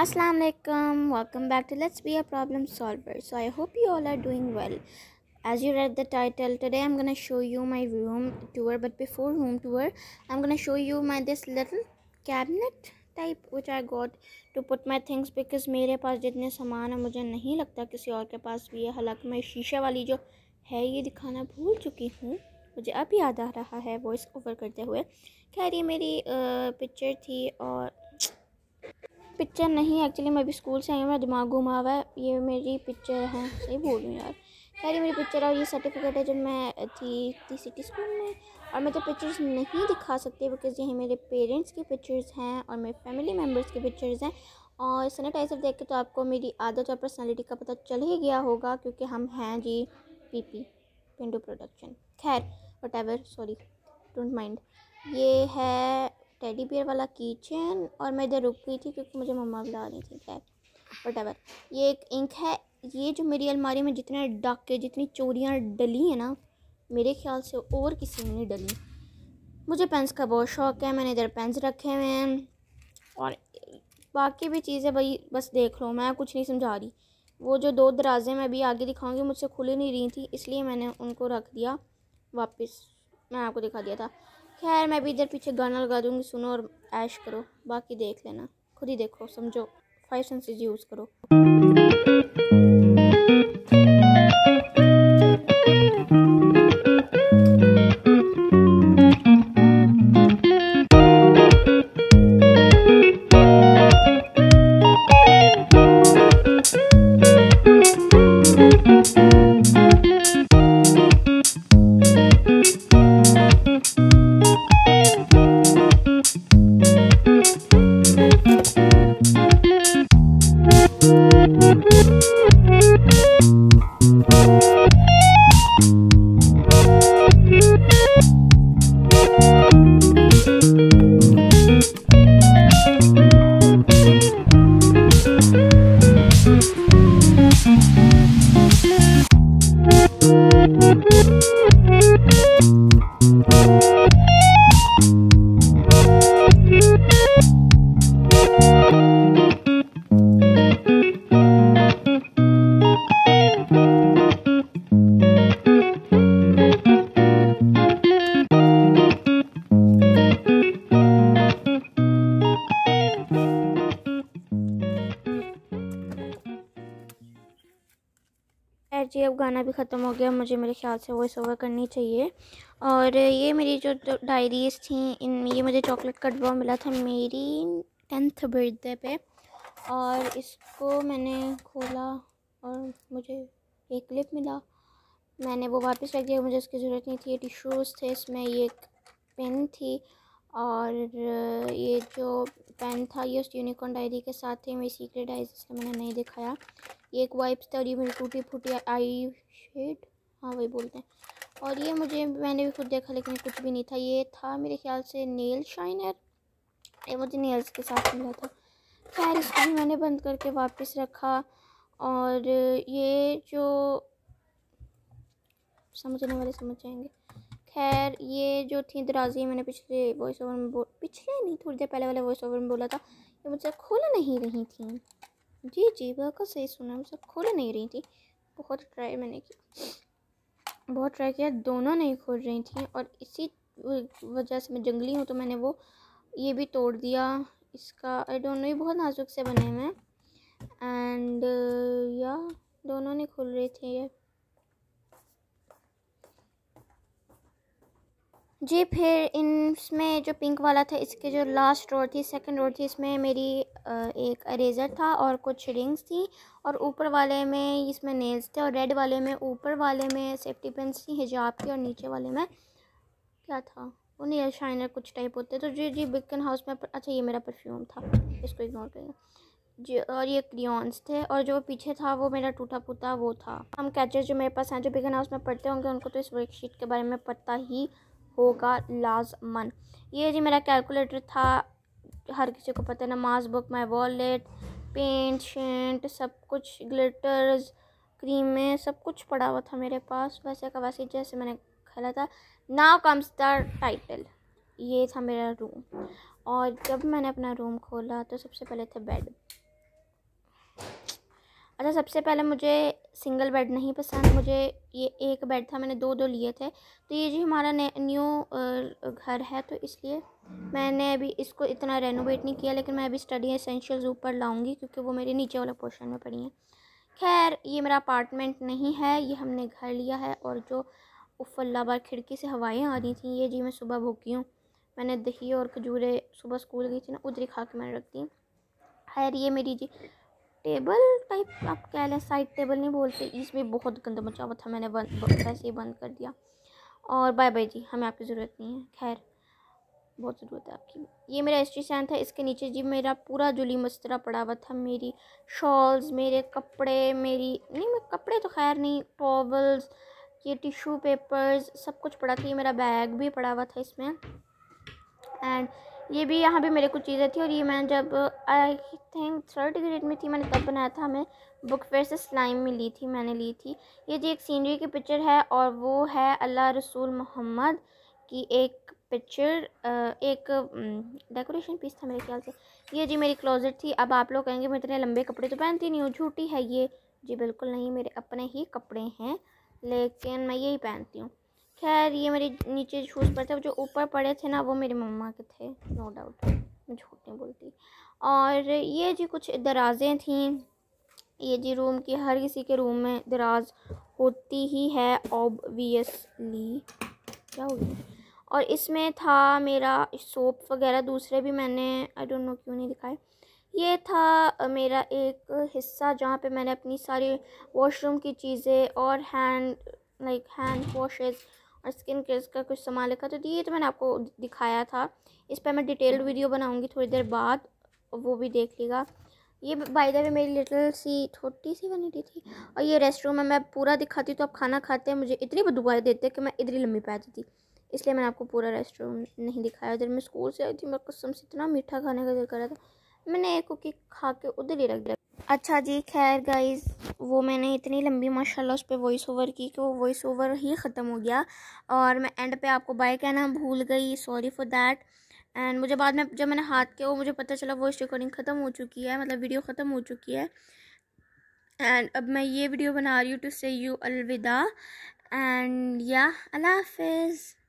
Assalamu alaikum welcome back to let's be a problem solver so I hope you all are doing well as you read the title today I'm gonna show you my room tour but before room tour I'm gonna show you my this little cabinet type which I got to put my things because मेरे पास जितने सामान हैं मुझे नहीं लगता किसी और के पास भी है हालांकि मैं शीशे वाली जो है ये दिखाना भूल चुकी हूँ मुझे अब याद आ रहा है वॉइस ओवर करते हुए खैर ये मेरी पिक्चर थी और पिक्चर नहीं एक्चुअली मैं अभी स्कूल से आई हूँ मेरा दिमाग घुमा हुआ है ये मेरी पिक्चर है सही बोल रही यार खैर ये मेरी पिक्चर और ये सर्टिफिकेट है जब मैं थी थी सिटी स्कूल में और मैं तो पिक्चर्स नहीं दिखा सकती बिकॉज ये मेरे पेरेंट्स की पिक्चर्स हैं और मेरे फैमिली मेम्बर्स की पिक्चर्स हैं और सैनिटाइज़र देख के तो आपको मेरी आदत और पर्सनैलिटी का पता चल ही गया होगा क्योंकि हम हैं जी पी पी पेंडू प्रोडक्शन खैर whatever sorry don't mind ये है टेडी बियर वाला किचन और मैं इधर रुक गई थी क्योंकि मुझे मम्मा बुला रही थी खैर वट ये एक इंक है ये जो मेरी अलमारी में जितने डाके जितनी चोरियाँ डली हैं ना मेरे ख्याल से और किसी में नहीं डली मुझे पेंस का बहुत शौक है मैंने इधर पेंस रखे हुए हैं और बाकी भी चीज़ें भाई बस देख लो मैं कुछ नहीं समझा रही वो जो दो दराजे मैं अभी आगे दिखाऊंगी मुझसे खुली नहीं रही थी इसलिए मैंने उनको रख दिया वापस मैं आपको दिखा दिया था खैर मैं भी इधर पीछे गाना लगा दूंगी सुनो और ऐश करो बाकी देख लेना खुद ही देखो समझो फैशन सेंसेज यूज़ करो अब गाना भी ख़त्म हो गया मुझे मेरे ख्याल से वॉइस ओवर करनी चाहिए और ये मेरी जो डायरीज़ थी इन ये मुझे चॉकलेट कटवा मिला था मेरी टेंथ बर्थडे पे और इसको मैंने खोला और मुझे एक क्लिप मिला मैंने वो वापस रख दिया मुझे उसकी ज़रूरत नहीं थी ये टिशूज़ थे इसमें ये एक पेन थी और ये जो पेन था ये उस यूनिकॉर्न डायरी के साथ ही मेरी सीक्रेट आई इसलिए मैंने नहीं दिखाया ये एक वाइप्स था और ये मेरी टूटी फूटी आई शेड हाँ वही बोलते हैं और ये मुझे मैंने भी खुद देखा लेकिन कुछ भी नहीं था ये था मेरे ख्याल से नेल शाइनर ये मुझे नेल्स के साथ मिला था खैर इसको भी मैंने बंद करके वापस रखा और ये जो समझने वाले समझ जाएंगे खैर ये जो थी दराजी मैंने पिछले वॉइस ओवर में बोल पिछले नहीं थोड़ी देर पहले वाले वॉइस ओवर में बोला था ये मुझसे खुल नहीं रही थी जी जी बिल्कुल सही सुना मुझसे खुल नहीं रही थी बहुत ट्राई मैंने की बहुत ट्राई किया दोनों नहीं खुल रही थी और इसी वजह से मैं जंगली हूँ तो मैंने वो ये भी तोड़ दिया इसका दोनों ही बहुत नाजुक से बने हुए हैं एंड या दोनों नहीं खुल रहे थे ये जी फिर इसमें जो पिंक वाला था इसके जो लास्ट रोड थी सेकंड रोड थी इसमें मेरी एक अरेज़र था और कुछ रिंग्स थी और ऊपर वाले में इसमें नेल्स थे और रेड वाले में ऊपर वाले में सेफ्टी पेंस थी हिजाब की और नीचे वाले में क्या था वो नील शाइनर कुछ टाइप होते तो जी जी बिकन हाउस में पर, अच्छा ये मेरा परफ्यूम था इसको इग्नोर करेगा जी और ये क्रियॉन्स थे और जो पीछे था वो मेरा टूटा फूटा वो था हम कैचर जो मेरे पास हैं जो बिगन हाउस में पढ़ते होंगे उनको तो इस वर्कशीट के बारे में पता ही होगा लाजमन ये जी मेरा कैलकुलेटर था हर किसी को पता है नमाज बुक माई वॉलेट पेंट शेंट सब कुछ ग्लिटर्स क्रीमें सब कुछ पड़ा हुआ था मेरे पास वैसे का वैसे जैसे मैंने खेला था नाउ कम्स द टाइटल ये था मेरा रूम और जब मैंने अपना रूम खोला तो सबसे पहले थे बेड अच्छा सबसे पहले मुझे सिंगल बेड नहीं पसंद मुझे ये एक बेड था मैंने दो दो लिए थे तो ये जी हमारा न्यू घर है तो इसलिए मैंने अभी इसको इतना रेनोवेट नहीं किया लेकिन मैं अभी स्टडी एसेंशियल्स ऊपर लाऊंगी क्योंकि वो मेरे नीचे वाला पोर्शन में पड़ी हैं खैर ये मेरा अपार्टमेंट नहीं है ये हमने घर लिया है और जो उफल्लाबार खिड़की से हवाएँ आ रही थी ये जी मैं सुबह भूखी हूँ मैंने दही और खजूरें सुबह स्कूल गई थी ना उधरी खा के मैंने रख दी खैर ये मेरी जी टेबल टाइप आप कह लें साइड टेबल नहीं बोलते इसमें बहुत गंदा मचा हुआ था मैंने बंद वैसे ही बंद कर दिया और बाय बाय जी हमें आपकी ज़रूरत नहीं है खैर बहुत ज़रूरत है आपकी ये मेरा हिस्ट्री सैन था इसके नीचे जी मेरा पूरा जुली मस्तरा पड़ा हुआ था मेरी शॉल्स मेरे कपड़े मेरी नहीं मैं कपड़े तो खैर नहीं टॉवल्स ये टिशू पेपर्स सब कुछ पड़ा था ये मेरा बैग भी पड़ा हुआ था इसमें एंड ये भी यहाँ भी मेरे कुछ चीज़ें थी और ये मैंने जब आई थिंक थर्ड ग्रेड में थी मैंने तब बनाया था मैं बुक फेयर से स्लाइम में ली थी मैंने ली थी ये जी एक सीनरी की पिक्चर है और वो है अल्लाह रसूल मोहम्मद की एक पिक्चर एक डेकोरेशन पीस था मेरे ख्याल से ये जी मेरी क्लोजेट थी अब आप लोग कहेंगे मैं इतने लंबे कपड़े तो पहनती नहीं हूँ झूठी है ये जी बिल्कुल नहीं मेरे अपने ही कपड़े हैं लेकिन मैं यही पहनती हूँ खैर ये मेरे नीचे शूज़ पड़े थे जो ऊपर पड़े थे ना वो मेरे मम्मा के थे नो डाउट मैं झूठ नहीं बोलती और ये जी कुछ दराज़ें थीं ये जी रूम की हर किसी के रूम में दराज होती ही है ऑबियसली क्या हो गया और इसमें था मेरा सोप वगैरह दूसरे भी मैंने आई डोंट नो क्यों नहीं दिखाए ये था मेरा एक हिस्सा जहाँ पे मैंने अपनी सारी वॉशरूम की चीज़ें और हैंड लाइक हैंड वॉशेज़ और स्किन केयर्स का कुछ सामान लिखा तो ये तो मैंने आपको दिखाया था इस पर मैं डिटेल्ड वीडियो बनाऊँगी थोड़ी देर बाद वो भी देख लीजिएगा ये बाई दी मेरी लिटिल सी छोटी सी बनी थी, थी और ये रेस्ट रूम में मैं पूरा दिखाती तो आप खाना खाते हैं मुझे इतनी बदुआई देते कि मैं इधर ही लंबी पा थी इसलिए मैंने आपको पूरा रेस्ट रूम नहीं दिखाया जब मैं स्कूल से आई थी मेरा कसम से इतना मीठा खाने का दिल कर रहा था मैंने एक कुकी खा के उधर ही रख दिया अच्छा जी खैर गाइस वो मैंने इतनी लंबी माशाल्लाह उस पर वॉइस ओवर की कि वो वॉइस ओवर ही ख़त्म हो गया और मैं एंड पे आपको बाय कहना भूल गई सॉरी फॉर देट एंड मुझे बाद में जब मैंने हाथ के वो मुझे पता चला वॉइस रिकॉर्डिंग ख़त्म हो चुकी है मतलब वीडियो ख़त्म हो चुकी है एंड अब मैं ये वीडियो बना रही हूँ टू से यू अलविदा एंड या अल्लाह हाफिज़